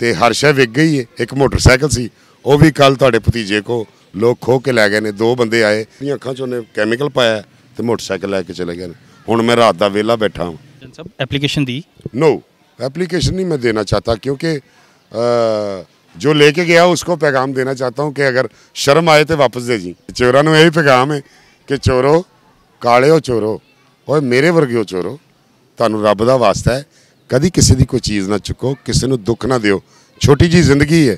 ਤੇ ਹਰਸ਼ਾ ਵਿਕ ਗਈ ਏ ਇੱਕ ਮੋਟਰਸਾਈਕਲ ਸੀ ਉਹ ਵੀ ਕੱਲ ਤੁਹਾਡੇ ਭਤੀਜੇ ਕੋ ਲੋਕ ਖੋ ਕੇ ਲੈ ਗਏ ਨੇ ਦੋ ਬੰਦੇ ਆਏ ਦੀਆਂ ਅੱਖਾਂ ਚੋਂ ਨੇ ਕੈਮੀਕਲ ਪਾਇਆ ਤੇ ਮੋਟਰਸਾਈਕਲ ਲੈ ਕੇ ਚਲੇ ਗਏ ਹੁਣ ਮੈਂ ਰਾਤ ਦਾ ਵੇਲਾ ਬੈਠਾ ਹਾਂ ਜਨ ਸਭ ਐਪਲੀਕੇਸ਼ਨ ਦੀ ਨੋ ਐਪਲੀਕੇਸ਼ਨ ਨਹੀਂ ਮੈਂ ਦੇਣਾ ਚਾਹਤਾ ਕਿਉਂਕਿ ਜੋ ਲੈ ਕੇ ਗਿਆ ਉਸਕੋ ਪੈਗਾਮ ਦੇਣਾ ਚਾਹਤਾ ਹਾਂ ਕਿ ਅਗਰ ਸ਼ਰਮ ਆਏ ਤੇ ਵਾਪਸ ਦੇ ਜੀ ਚੋਰਾਂ ਨੂੰ ਇਹ ਪੈਗਾਮ ਹੈ ਕਿ ਚੋਰੋ ਕਾਲਿਓ ਚੋਰੋ ਓਏ ਮੇਰੇ ਵਰਗੇ ਚੋਰੋ ਤੁਹਾਨੂੰ ਰੱਬ ਦਾ ਵਾਸਤਾ ਹੈ कभी किसी की कोई चीज़ ना चुको किसी ਨੂੰ ਦੁੱਖ ਨਾ ਦਿਓ छोटी जी जिंदगी है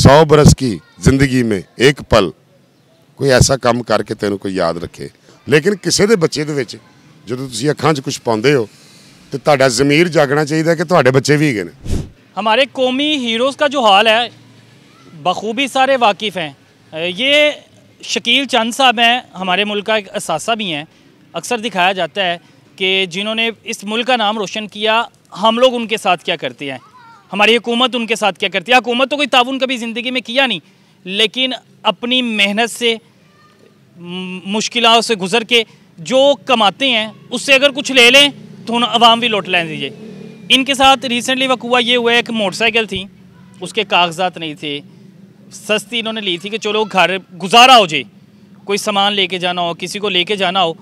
सौ बरस की जिंदगी में एक पल कोई ऐसा ਕੰਮ करके ਤੈਨੂੰ ਕੋਈ याद रखे लेकिन किसी के बच्चे जो ਵਿੱਚ ਜਦੋਂ ਤੁਸੀਂ ਅੱਖਾਂ 'ਚ ਕੁਝ ਪਾਉਂਦੇ ਹੋ ਤੇ ਤੁਹਾਡਾ ਜ਼ਮੀਰ ਜਾਗਣਾ ਚਾਹੀਦਾ ਕਿ ਤੁਹਾਡੇ हमारे कौमी हीरोज़ का जो हाल है बखूबी सारे वाकिफ़ हैं ये शकील चंद साहब हैं हमारे मुल्क का एक असासा भी हैं अक्सर दिखाया जाता है कि जिन्होंने इस मुल्क का नाम रोशन किया हम लोग उनके साथ क्या करते हैं हमारी हुकूमत उनके साथ क्या करती है हुकूमत तो कोई ताउन कभी ज़िंदगी में किया नहीं लेकिन अपनी मेहनत से मुश्किल से गुज़र के जो कमाते हैं उससे अगर कुछ ले लें तो उन्हें आवाम भी लौट लें दीजिए इनके साथ रिसेंटली वक्त हुआ ये हुआ एक मोटरसाइकिल थी उसके कागजात नहीं थे सस्ती इन्होंने ली थी कि चलो घर गुजारा हो जाए कोई सामान लेके जाना हो किसी को लेके जाना हो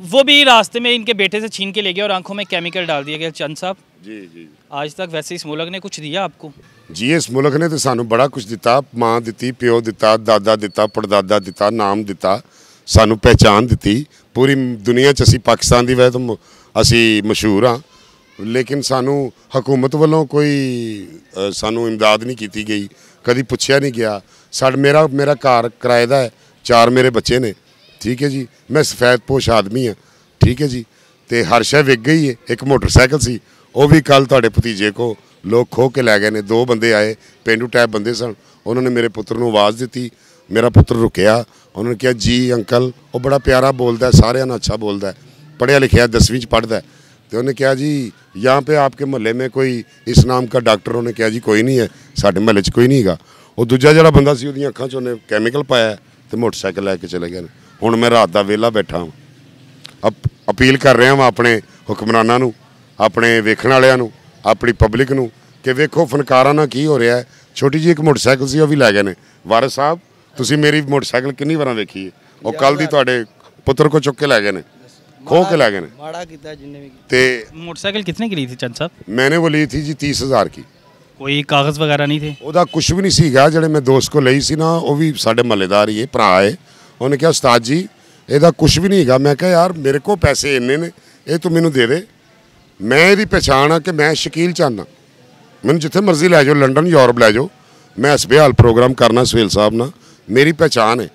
वो भी रास्ते में इनके बेटे से छीन के ले गया और आंखों में केमिकल डाल दिया गया चंद साहब ਜੀ ਜੀ ਅੱਜ ਤੱਕ ਵੈਸੇ ਇਸ ਮੁਲਕ ਨੇ ਕੁਝ ਦਿਆ ਆਪਕੋ ਜੀ ਇਸ ਮੁਲਕ ਨੇ ਤੇ ਸਾਨੂੰ ਬੜਾ ਕੁਝ ਦਿੱਤਾ ਮਾਂ ਦਿੱਤੀ ਪਿਓ ਦਿੱਤਾ ਦਾਦਾ ਦਿੱਤਾ ਪੜਦਾਦਾ ਦਿੱਤਾ ਨਾਮ ਦਿੱਤਾ ਸਾਨੂੰ ਪਹਿਚਾਨ ਦਿੱਤੀ ਪੂਰੀ ਦੁਨੀਆ 'ਚ ਅਸੀਂ ਪਾਕਿਸਤਾਨ ਦੀ ਵਜ੍ਹਾ ਤੋਂ ਅਸੀਂ ਮਸ਼ਹੂਰ ਆ ਲੇਕਿਨ ਸਾਨੂੰ ਹਕੂਮਤ ਵੱਲੋਂ ਕੋਈ ਅ, ਸਾਨੂੰ ਇਮਦਾਦ ਨਹੀਂ ਕੀਤੀ ਗਈ ਕਦੀ ਪੁੱਛਿਆ ਨਹੀਂ ਗਿਆ ਸਾਡ ਮੇਰਾ ਮੇਰਾ ਘਰ ਕਿਰਾਏ ਦਾ ਹੈ ਚਾਰ ਮੇਰੇ ਬੱਚੇ ਨੇ ਠੀਕ ਹੈ ਜੀ ਮੈਂ ਸਫੈਦ ਪੋਸ਼ ਆਦਮੀ ਆ ਠੀਕ ਹੈ ਜੀ ਤੇ ਹਰ ਸ਼ੈ ਵਿਕ ਗਈ ਹੈ ਇੱਕ ਮੋਟਰਸਾਈਕਲ ਸੀ ਉਹ ਵੀ ਕੱਲ ਤੁਹਾਡੇ ਭਤੀਜੇ ਕੋ ਲੋਕ ਖੋ ਕੇ ਲੈ ਗਏ ਨੇ ਦੋ ਬੰਦੇ ਆਏ ਪਿੰਡੂ ਟਾਈਪ ਬੰਦੇ ਸਨ ਉਹਨਾਂ ਨੇ ਮੇਰੇ ਪੁੱਤਰ ਨੂੰ ਆਵਾਜ਼ ਦਿੱਤੀ ਮੇਰਾ ਪੁੱਤਰ ਰੁਕਿਆ ਉਹਨਾਂ ਨੇ ਕਿਹਾ ਜੀ ਅੰਕਲ ਉਹ ਬੜਾ ਪਿਆਰਾ ਬੋਲਦਾ ਸਾਰਿਆਂ ਨਾਲ ਅੱਛਾ ਬੋਲਦਾ ਪੜਿਆ ਲਿਖਿਆ 10ਵੀਂ ਚ ਪੜਦਾ ਤੇ ਉਹਨੇ ਕਿਹਾ ਜੀ यहाँ ਪੇ ਆਪਕੇ ਮਹੱਲੇ ਮੇ ਕੋਈ ਇਸ ਨਾਮ का ਡਾਕਟਰ ਉਹਨੇ ਕਿਹਾ ਜੀ ਕੋਈ ਨਹੀਂ ਹੈ ਸਾਡੇ ਮਹੱਲੇ 'ਚ ਕੋਈ है और ਉਹ ਦੂਜਾ ਜਿਹੜਾ ਬੰਦਾ ਸੀ ਉਹਦੀਆਂ ਅੱਖਾਂ 'ਚ ਉਹਨੇ ਕੈਮੀਕਲ ਪਾਇਆ ਤੇ ਮੋਟਰਸਾਈਕਲ ਲੈ ਕੇ ਚਲੇ ਗਏ ਹੁਣ ਮੈਂ ਰਾਤ ਦਾ ਵੇਲਾ ਬੈਠਾ ਹਾਂ ਅਪੀਲ ਕਰ ਰਿਹਾ ਹਾਂ ਆਪਣੇ ਹੁਕਮਰਾਨਾਂ ਨੂੰ ਆਪਣੇ ਵੇਖਣ ਵਾਲਿਆਂ ਨੂੰ ਆਪਣੀ ਪਬਲਿਕ ਨੂੰ ਕਿ ਵੇਖੋ ਫਨਕਾਰਾਂ ਨਾਲ ਕੀ ਹੋ ਰਿਹਾ ਛੋਟੀ ਜੀ ਇੱਕ ਮੋਟਰਸਾਈਕਲ ਸੀ ਉਹ ਵੀ ਲੈ ਗਏ ਨੇ ਵਾਰਿਸ ਸਾਹਿਬ ਤੁਸੀਂ ਮੇਰੀ ਮੋਟਰਸਾਈਕਲ ਕਿੰਨੀ ਵਾਰਾਂ ਵੇਖੀ ਹੈ ਉਹ ਕੱਲ ਦੀ ਤੁਹਾਡੇ ਪੁੱਤਰ ਕੋ ਚੁੱਕ ਕੇ ਲੈ ਗਏ ਨੇ ਖੋ ਕੇ ਲੈ ਗਏ ਨੇ ਮਾੜਾ ਕੀਤਾ ਜਿੰਨੇ ਵੀ ਤੇ ਮੋਟਰਸਾਈਕਲ ਕਿਤਨੇ ਕੀ ਲਈ ਸੀ ਚੰਦ ਸਾਹਿਬ ਮੈਨੇ ली थी ਜੀ 30000 ਕੀ ਕੋਈ ਕਾਗਜ਼ ਵਗੈਰਾ ਨਹੀਂ ਥੇ ਉਹਦਾ ਕੁਝ ਵੀ ਨਹੀਂ ਸੀਗਾ ਜਿਹੜੇ ਮੈਂ ਦੋਸਤ ਕੋ ਲਈ ਸੀ ਨਾ ਉਹ ਵੀ ਸਾਡੇ ਮਹੱਲੇਦਾਰ ਹੀ ਹੈ ਭਰਾ ਹੈ ਉਹਨੇ ਕਿਹਾ ਉਸਤਾਦ ਜੀ ਇਹਦਾ ਕੁਝ ਵੀ ਨਹੀਂ ਹੈਗਾ ਮੈਂ ਕਿਹਾ ਯਾਰ ਮੇਰੇ ਕੋ ਪੈਸੇ ਇੰਨੇ ਨੇ ਇਹ ਤੂੰ ਮੈਨੂੰ ਦੇ ਦੇ ਮੈਂ ਇਹਦੀ ਪਛਾਣ ਆ ਕਿ ਮੈਂ ਸ਼ਕੀਲ ਚੰਨ ਮੈਨੂੰ ਜਿੱਥੇ ਮਰਜ਼ੀ ਲੈ ਜਾਓ ਲੰਡਨ ਯੂਰਪ ਲੈ ਜਾਓ ਮੈਂ ਹਸਪੀਟਲ ਪ੍ਰੋਗਰਾਮ ਕਰਨਾ ਸੁਹੇਲ ਸਾਹਿਬ ਨਾਲ ਮੇਰੀ ਪਛਾਣ ਹੈ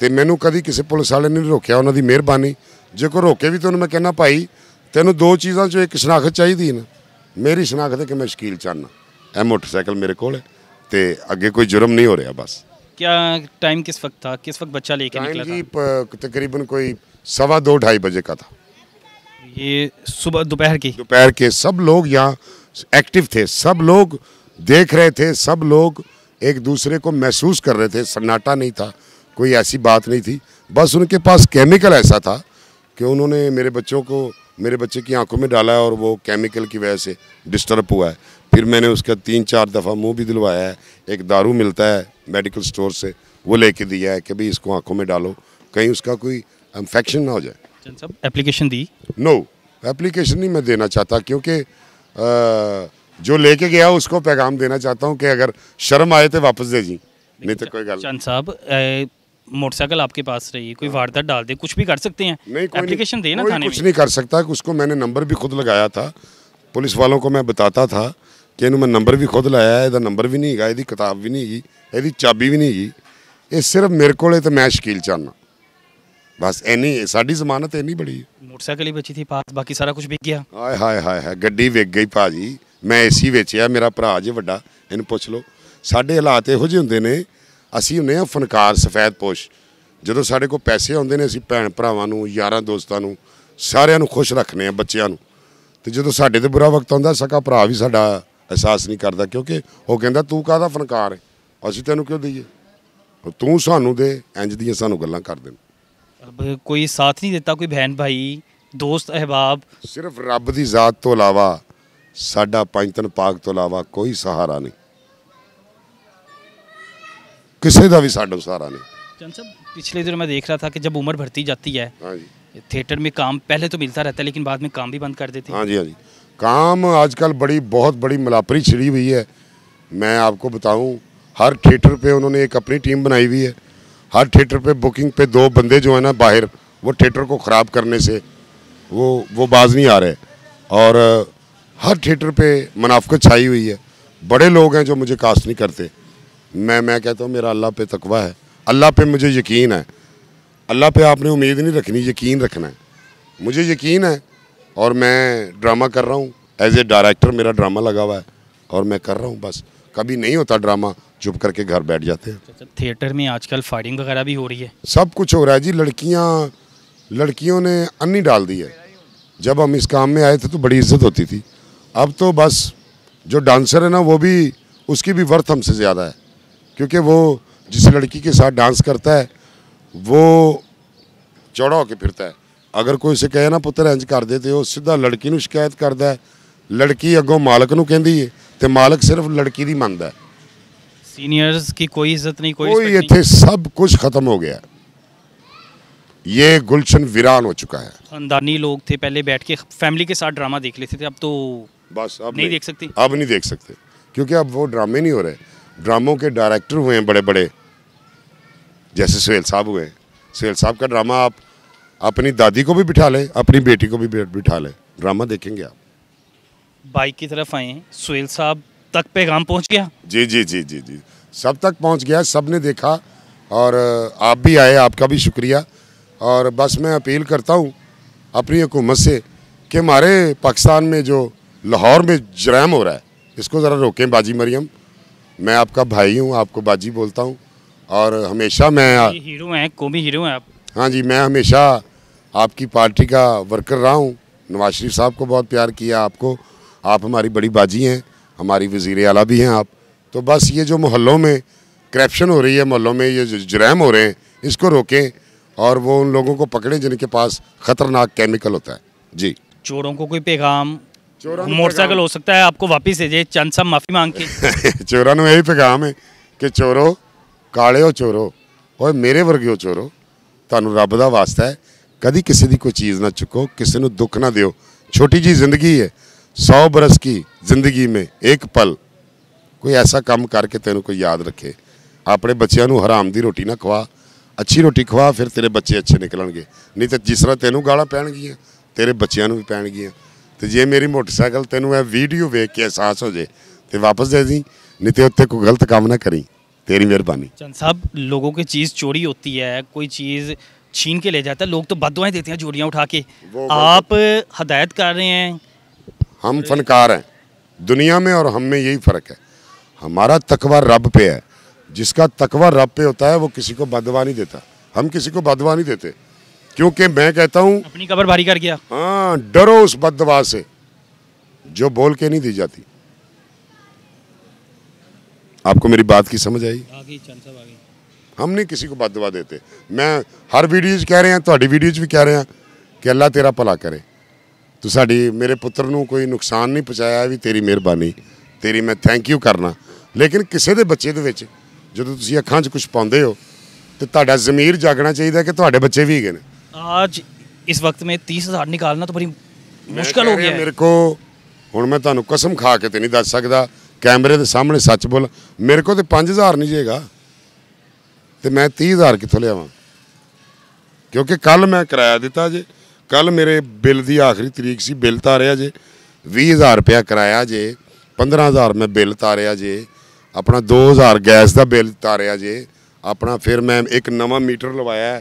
ਤੇ ਮੈਨੂੰ ਕਦੀ ਕਿਸੇ ਪੁਲਿਸ ਵਾਲੇ ਨੇ ਰੋਕਿਆ ਉਹਨਾਂ ਦੀ ਮਿਹਰਬਾਨੀ ਜੇ ਕੋ ਰੋਕੇ ਵੀ ਤੁਹਾਨੂੰ ਮੈਂ ਕਹਿੰਦਾ ਭਾਈ ਤੈਨੂੰ ਦੋ ਚੀਜ਼ਾਂ ਚੋਂ ਇੱਕ ਸ਼ਨਾਖਤ ਚਾਹੀਦੀ ਨਾ ਮੇਰੀ ਸ਼ਨਾਖਤ ਹੈ ਕਿ ਮੈਂ ਸ਼ਕੀਲ ਚੰਨ है मोटरसाइकिल मेरे को ਹੈ ਤੇ ਅੱਗੇ ਕੋਈ ਜੁਰਮ ਨਹੀਂ ਹੋ क्या टाइम किस वक्त था किस वक्त बच्चा लेके निकला तकरीबन कोई सवा दो ढाई बजे का था ये सुबह दोपहर की दोपहर के सब लोग यहाँ एक्टिव थे सब लोग देख रहे थे सब लोग एक दूसरे को महसूस कर रहे थे सन्नाटा नहीं था कोई ऐसी बात नहीं थी बस उनके पास केमिकल ऐसा था कि उन्होंने मेरे बच्चों को मेरे बच्चे की आंखों में डाला है और वो केमिकल की वजह से डिस्टर्ब हुआ है फिर मैंने उसका तीन चार दफ़ा मुंह भी दिलवाया है एक दारू मिलता है मेडिकल स्टोर से वो लेके दिया है कि भाई इसको आंखों में डालो कहीं उसका कोई इन्फेक्शन ना हो जाए एप्लीकेशन दी नो एप्लीकेशन नहीं मैं देना चाहता क्योंकि जो लेके गया उसको पैगाम देना चाहता हूँ कि अगर शर्म आए तो वापस दे जी नहीं तो कोई गल साहब मोटरसाइकिल आपके पास रही कोई वारदात डाल दे कुछ भी कर सकते हैं नहीं एप्लीकेशन दे ना थाने कुछ नहीं कर सकता उसको मैंने नंबर भी खुद लगाया था ਪੁਲਿਸ ਵਾਲੋਂ ਕੋ ਮੈਂ ਬਤਾਤਾ ਥਾ ਕਿ ਇਹਨੂੰ ਮੈਂ ਨੰਬਰ ਵੀ ਖੁਦ ਲਾਇਆ ਇਹਦਾ ਨੰਬਰ ਵੀ ਨਹੀਂ ਹੈਗਾ ਇਹਦੀ ਕਿਤਾਬ ਵੀ ਨਹੀਂ ਹੈਗੀ ਇਹਦੀ ਚਾਬੀ ਵੀ ਨਹੀਂ ਹੈਗੀ ਇਹ ਸਿਰਫ ਮੇਰੇ ਕੋਲੇ ਤੇ ਮੈਂ ਸ਼ਕੀਲ ਚਾਹਨਾ ਬਸ ਐਨੀ ਸਾਡੀ ਜ਼ਮਾਨਤ ਐਨੀ ਬੜੀ ਮੋਟਰਸਾਈਕਲ ਹੀ ਬਚੀ ਸੀ ਪਾਸ ਬਾਕੀ ਸਾਰਾ ਕੁਝ ਵਿਕ ਗਿਆ ਹਾਏ ਹਾਏ ਹਾਏ ਹਾਏ ਗੱਡੀ ਵਿਕ ਗਈ ਭਾਜੀ ਮੈਂ ਏਸੀ ਵੇਚਿਆ ਮੇਰਾ ਭਰਾ ਜੇ ਵੱਡਾ ਇਹਨੂੰ ਪੁੱਛ ਲਓ ਸਾਡੇ ਹਾਲਾਤ ਇਹੋ ਜਿਹੇ ਹੁੰਦੇ ਨੇ ਅਸੀਂ ਹੁੰਨੇ ਆ ਫਨਕਾਰ ਸਫੈਦ ਪੋਸ਼ ਜਦੋਂ ਸਾਡੇ ਕੋਲ ਪੈਸੇ ਆਉਂਦੇ ਨੇ ਅਸੀਂ ਭੈਣ ਭਰਾਵਾਂ ਨੂੰ ਯਾਰਾਂ ਦੋਸਤਾਂ ਨੂੰ ਸਾਰਿਆਂ ਨੂੰ ਖੁਸ਼ ਰੱਖਨੇ ਆ ਬੱਚਿਆਂ ਨੂੰ ਤੇ ਜਦੋਂ ਸਾਡੇ ਤੇ ਬੁਰਾ ਵਕਤ ਆਉਂਦਾ ਸਕਾ ਭਰਾ ਵੀ ਸਾਡਾ ਅਹਿਸਾਸ ਨਹੀਂ ਕਰਦਾ ਕਿਉਂਕਿ ਉਹ ਕਹਿੰਦਾ ਤੂੰ ਕਾਹਦਾ ਫਨਕਾਰ ਹੈ ਅਸੀਂ ਤੈਨੂੰ ਕਿਉਂ ਦਈਏ ਤੂੰ ਸਾਨੂੰ ਦੇ ਇੰਜ ਦੀਆਂ ਸਾਨੂੰ ਗੱਲਾਂ ਕਰਦੇ ਦੇ ਕੋਈ ਸਾਥ ਨਹੀਂ ਦਿੱਤਾ ਕੋਈ ਭੈਣ ਭਾਈ ਦੋਸਤ ਅਹਿਬਾਬ ਸਿਰਫ ਰੱਬ ਦੀ ਜ਼ਾਤ ਤੋਂ ਇਲਾਵਾ ਸਾਡਾ ਪੰਜਤਨ ਪਾਕ ਤੋਂ ਇਲਾਵਾ ਕੋਈ ਸਹਾਰਾ ਨਹੀਂ किसी का भी ਸਾਡਾ ਸਹਾਰਾ ਨਹੀਂ साहब पिछले दिन मैं देख रहा था कि जब उम्र बढ़ती जाती है हाँ जी थिएटर में काम पहले तो मिलता रहता है लेकिन बाद में काम भी बंद कर देते हैं हाँ जी हाँ जी काम आजकल बड़ी बहुत बड़ी मिलापरी छिड़ी हुई है मैं आपको बताऊं हर थिएटर पे उन्होंने एक अपनी टीम बनाई हुई है हर थिएटर पे बुकिंग पे दो बंदे जो है ना बाहर वो थिएटर को ख़राब करने से वो वो बाज नहीं आ रहे और हर थिएटर पर मुनाफ्त छाई हुई है बड़े लोग हैं जो मुझे कास्ट नहीं करते मैं मैं कहता हूँ मेरा अल्लाह पे तकवा है अल्लाह पे मुझे यकीन है अल्लाह पे आपने उम्मीद नहीं रखनी यकीन रखना है मुझे यकीन है और मैं ड्रामा कर रहा हूँ एज ए डायरेक्टर मेरा ड्रामा लगा हुआ है और मैं कर रहा हूँ बस कभी नहीं होता ड्रामा चुप करके घर बैठ जाते हैं थिएटर अच्छा, अच्छा, में आजकल फायरिंग वगैरह भी हो रही है सब कुछ हो रहा है जी लड़कियाँ लड़कियों ने अन्नी डाल दी है जब हम इस काम में आए थे तो बड़ी इज्जत होती थी अब तो बस जो डांसर है ना वो भी उसकी भी वर्थ हमसे ज़्यादा है क्योंकि वो जिस लड़की के साथ डांस करता है वो ਚੌੜਾ ਹੋ ਕੇ ਫਿਰਦਾ ਹੈ ਅਗਰ ਕੋਈ ਸਿਕਾਇਤ ਨਾ ਪੁੱਤਰ ਇੰਜ ਕਰ ਦੇ ਤੇ ਉਹ ਸਿੱਧਾ ਲੜਕੀ ਨੂੰ ਸ਼ਿਕਾਇਤ ਕਰਦਾ ਹੈ ਲੜਕੀ ਅੱਗੋਂ ਮਾਲਕ ਨੂੰ ਕਹਿੰਦੀ ਹੈ ਤੇ ਮਾਲਕ ਸਿਰਫ ਲੜਕੀ ਦੀ ਮੰਨਦਾ ਹੈ ਸੀਨੀਅਰਸ ਕੀ ਕੋਈ ਇੱਜ਼ਤ ਨਹੀਂ ਕੋਈ ਕੋਈ ਇੱਥੇ ਸਭ ਕੁਝ ਖਤਮ ਹੋ ਗਿਆ ये गुलशन वीरान हो चुका है खानदानी लोग थे पहले बैठ के फैमिली के साथ ड्रामा देख लेते थे अब तो बस अब नहीं, नहीं देख सकते अब नहीं देख सकते क्योंकि अब वो ड्रामे नहीं हो रहे ड्रामों के डायरेक्टर हुए हैं बड़े बड़े जैसे सुहेल साहब हुए सुहेल साहब का ड्रामा आप अपनी दादी को भी बिठा लें अपनी बेटी को भी बिठा लें ड्रामा देखेंगे आप बाइक की तरफ आए हैं सुहेल साहब तक पैगाम पहुंच गया जी जी जी जी जी सब तक पहुंच गया सब ने देखा और आप भी आए आपका भी शुक्रिया और बस मैं अपील करता हूँ अपनी हुकूमत से कि हमारे पाकिस्तान में जो लाहौर में जराम हो रहा है इसको ज़रा रोकें बाजी मरियम मैं आपका भाई हूँ आपको बाजी बोलता हूँ और हमेशा मैं हीरो हैं कौमी हीरो हैं आप हाँ जी मैं हमेशा आपकी पार्टी का वर्कर रहा हूँ नवाज शरीफ साहब को बहुत प्यार किया आपको आप हमारी बड़ी बाजी हैं हमारी वजीर अला भी हैं आप तो बस ये जो मोहल्लों में करप्शन हो रही है मोहल्लों में ये जो जराम हो रहे हैं इसको रोकें और वो उन लोगों को पकड़ें जिनके पास ख़तरनाक केमिकल होता है जी चोरों को कोई पैगाम ਮੋਟਰਸਾਈਕਲ ਹੋ ਸਕਦਾ ਹੈ ਆਪਕੋ ਵਾਪਸ ਦੇ ਦੇ ਚੰਦ ਸਾਹਿਬ ਮਾਫੀ ਮੰਗ ਕੇ ਚੋਰਾਂ ਨੂੰ ਇਹੀ ਪੈਗਾਮ ਹੈ ਕਿ ਚੋਰੋ ਕਾਲਿਓ ਚੋਰੋ ਓਏ ਮੇਰੇ ਵਰਗਿਓ ਚੋਰੋ ਤੁਹਾਨੂੰ ਰੱਬ ਦਾ ਵਾਸਤਾ ਹੈ ਕਦੀ ਕਿਸੇ ਦੀ ਕੋਈ ਚੀਜ਼ ਨਾ ਚੁੱਕੋ ਕਿਸੇ ਨੂੰ ਦੁੱਖ ਨਾ ਦਿਓ ਛੋਟੀ ਜੀ ਜ਼ਿੰਦਗੀ ਹੈ 100 ਬਰਸ ਕੀ ਜ਼ਿੰਦਗੀ ਮੇਂ ਇੱਕ ਪਲ ਕੋਈ ਐਸਾ ਕੰਮ ਕਰਕੇ ਤੈਨੂੰ ਕੋਈ ਯਾਦ ਰੱਖੇ ਆਪਣੇ ਬੱਚਿਆਂ ਨੂੰ ਹਰਾਮ ਦੀ ਰੋਟੀ ਨਾ ਖਵਾ ਅੱਛੀ ਰੋਟੀ ਖਵਾ ਫਿਰ ਤੇਰੇ ਬੱਚੇ ਅੱਛੇ ਨਿਕਲਣਗੇ ਨਹੀਂ ਤਾਂ ਜਿਸ ਤਰ੍ਹਾਂ ਤੈਨੂੰ ਗਾਲਾਂ ਪੈਣਗੀਆਂ ਤੇਰੇ ਬੱਚਿਆਂ ਨੂੰ ਵੀ ਪੈਣਗੀਆਂ ਤੇ ਜੇ ਮੇਰੀ ਮੋਟਰਸਾਈਕਲ ਤੈਨੂੰ ਇਹ ਵੀਡੀਓ ਵੇਖ ਕੇ ਅਹਿਸਾਸ ਹੋ ਜੇ ਤੇ ਵਾਪਸ ਦੇ ਦੀ ਨਹੀਂ ਤੇ ਉੱਤੇ ਕੋਈ ਗਲਤ ਕੰਮ ਨਾ तेरी मेहरबानी चंद साहब लोगों की चीज़ चोरी होती है कोई चीज़ छीन के ले जाता है लोग तो बदवाएं देते हैं चोरियाँ उठा के आप हदायत कर रहे हैं हम फनकार हैं दुनिया में और हम में यही फ़र्क है हमारा तकवा रब पे है जिसका तकवा रब पे होता है वो किसी को बदवा नहीं देता हम किसी को बदवा नहीं देते क्योंकि मैं कहता हूँ अपनी कबर भारी कर गया हाँ डरो उस बदवा से जो बोल के नहीं दी जाती आपको मेरी बात की समझ आई हम नहीं किसी को बदवा देते मैं हर वीडियोज कह रहे हैं ਤੁਹਾਡੀ ਵੀਡੀਓਜ਼ ਵੀ ਕਹਿ ਰਹੇ ਹਾਂ ਕਿ ਅੱਲਾ ਤੇਰਾ ਭਲਾ ਕਰੇ ਤੂੰ ਸਾਡੀ ਮੇਰੇ ਪੁੱਤਰ ਨੂੰ ਕੋਈ ਨੁਕਸਾਨ ਨਹੀਂ ਪਹੁੰਚਾਇਆ ਵੀ ਤੇਰੀ ਮਿਹਰਬਾਨੀ ਤੇਰੀ ਮੈਂ ਥੈਂਕ ਯੂ ਕਰਨਾ ਲੇਕਿਨ ਕਿਸੇ ਦੇ ਬੱਚੇ ਦੇ ਵਿੱਚ ਜਦੋਂ ਤੁਸੀਂ ਅੱਖਾਂ 'ਚ ਕੁਝ ਪਾਉਂਦੇ ਹੋ ਤੇ ਤੁਹਾਡਾ ਜ਼ਮੀਰ ਜਾਗਣਾ ਚਾਹੀਦਾ ਕਿ ਤੁਹਾਡੇ ਬੱਚੇ ਵੀ ਹੈਗੇ ਨੇ आज इस वक्त में 30000 ਨਿਕਾਲਣਾ निकालना तो बड़ी ਮੁਸ਼ਕਲ ਹੋ ਗਿਆ ਮੇਰੇ ਕੋ ਹੁਣ ਮੈਂ ਤੁਹਾਨੂੰ ਕਸਮ ਖਾ ਕੇ ਤੇ ਨਹੀਂ ਦੱਸ ਸਕਦਾ ਕੈਮਰੇ ਦੇ ਸਾਹਮਣੇ ਸੱਚ ਬੋਲ ਮੇਰੇ ਕੋ ਤੇ 5000 ਨਹੀਂ ਜੇਗਾ ਤੇ ਮੈਂ 30000 ਕਿੱਥੋਂ ਲਿਆਵਾਂ ਕਿਉਂਕਿ ਕੱਲ ਮੈਂ ਕਿਰਾਇਆ ਦਿੱਤਾ ਜੇ ਕੱਲ ਮੇਰੇ ਬਿੱਲ ਦੀ ਆਖਰੀ ਤਰੀਕ ਸੀ ਬਿੱਲ ਤਾਰਿਆ ਜੇ 20000 ਰੁਪਿਆ ਕਿਰਾਇਆ ਜੇ 15000 ਮੈਂ ਬਿੱਲ ਤਾਰਿਆ ਜੇ ਆਪਣਾ 2000 ਗੈਸ ਦਾ ਬਿੱਲ ਤਾਰਿਆ ਜੇ ਆਪਣਾ ਫਿਰ ਮੈਂ ਇੱਕ ਨਵਾਂ ਮੀਟਰ ਲਵਾਇਆ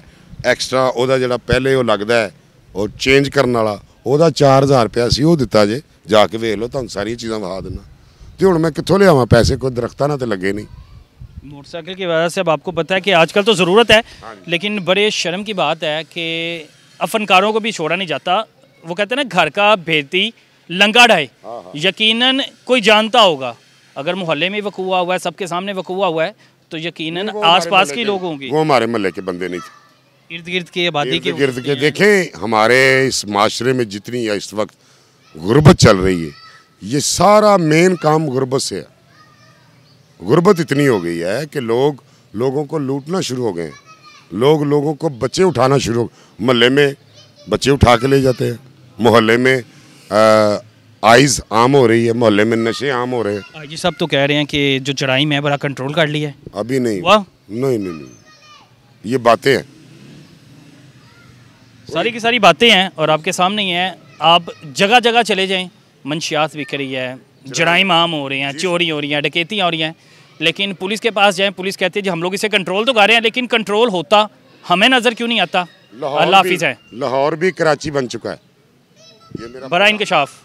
एक्सट्रा ਉਹਦਾ ਜਿਹੜਾ ਪਹਿਲੇ ਉਹ ਲੱਗਦਾ ਹੈ ਉਹ ਚੇਂਜ ਕਰਨ ਵਾਲਾ ਉਹਦਾ 4000 ਰੁਪਿਆ ਸੀ ਉਹ ਦਿੱਤਾ ਜੇ ਜਾ ਕੇ ਵੇਖ ਲਓ ਤੁਹਾਨੂੰ ਸਾਰੀਆਂ ਚੀਜ਼ਾਂ ਵਿਖਾ ਦਿੰਦਾ ਤੇ ਹੁਣ ਮੈਂ ਕਿੱਥੋਂ ਲਿਆਵਾਂ ਪੈਸੇ ਕੋਈ ਦਰਖਤਾਂ ਨਾਲ ਤੇ ਲੱਗੇ नहीं मोटरसाइकिल की वजह से अब आपको पता है कि आजकल तो ज़रूरत है लेकिन बड़े शर्म की बात है कि अब को भी छोड़ा नहीं जाता वो कहते हैं ना घर का भेती लंगा ढाई यकीनन कोई जानता होगा अगर मोहल्ले में वकूआ हुआ है सबके सामने वकूआ हुआ है तो यकीनन आसपास की लोग होंगे वो हमारे मोहल्ले के बंदे नहीं थे इर्द गिर्द की आबादी के गिर्द के देखें हमारे इस माशरे में जितनी या इस वक्त गुर्बत चल रही है ये सारा मेन काम गुर्बत से है गुर्बत इतनी हो गई है कि लोग लोगों को लूटना शुरू हो गए हैं लोग लोगों को बच्चे उठाना शुरू हो महल्ले में बच्चे उठा के ले जाते हैं मोहल्ले में आइज आम हो रही है मोहल्ले में नशे आम हो रहे हैं जी सब तो कह रहे हैं कि जो चढ़ाई में बड़ा कंट्रोल कर लिया है अभी नहीं नहीं, नहीं नहीं नहीं ये बातें हैं सारी की सारी बातें हैं और आपके सामने ही हैं आप जगह जगह चले जाएं मंशियात बिक रही है जराइम आम हो रही हैं चोरी हो रही हैं डकैतियाँ हो रही हैं लेकिन पुलिस के पास जाएं पुलिस कहती है जी हम लोग इसे कंट्रोल तो कर रहे हैं लेकिन कंट्रोल होता हमें नज़र क्यों नहीं आता अल्लाह हाफिज़ है लाहौर भी कराची बन चुका है बड़ा इंकशाफ़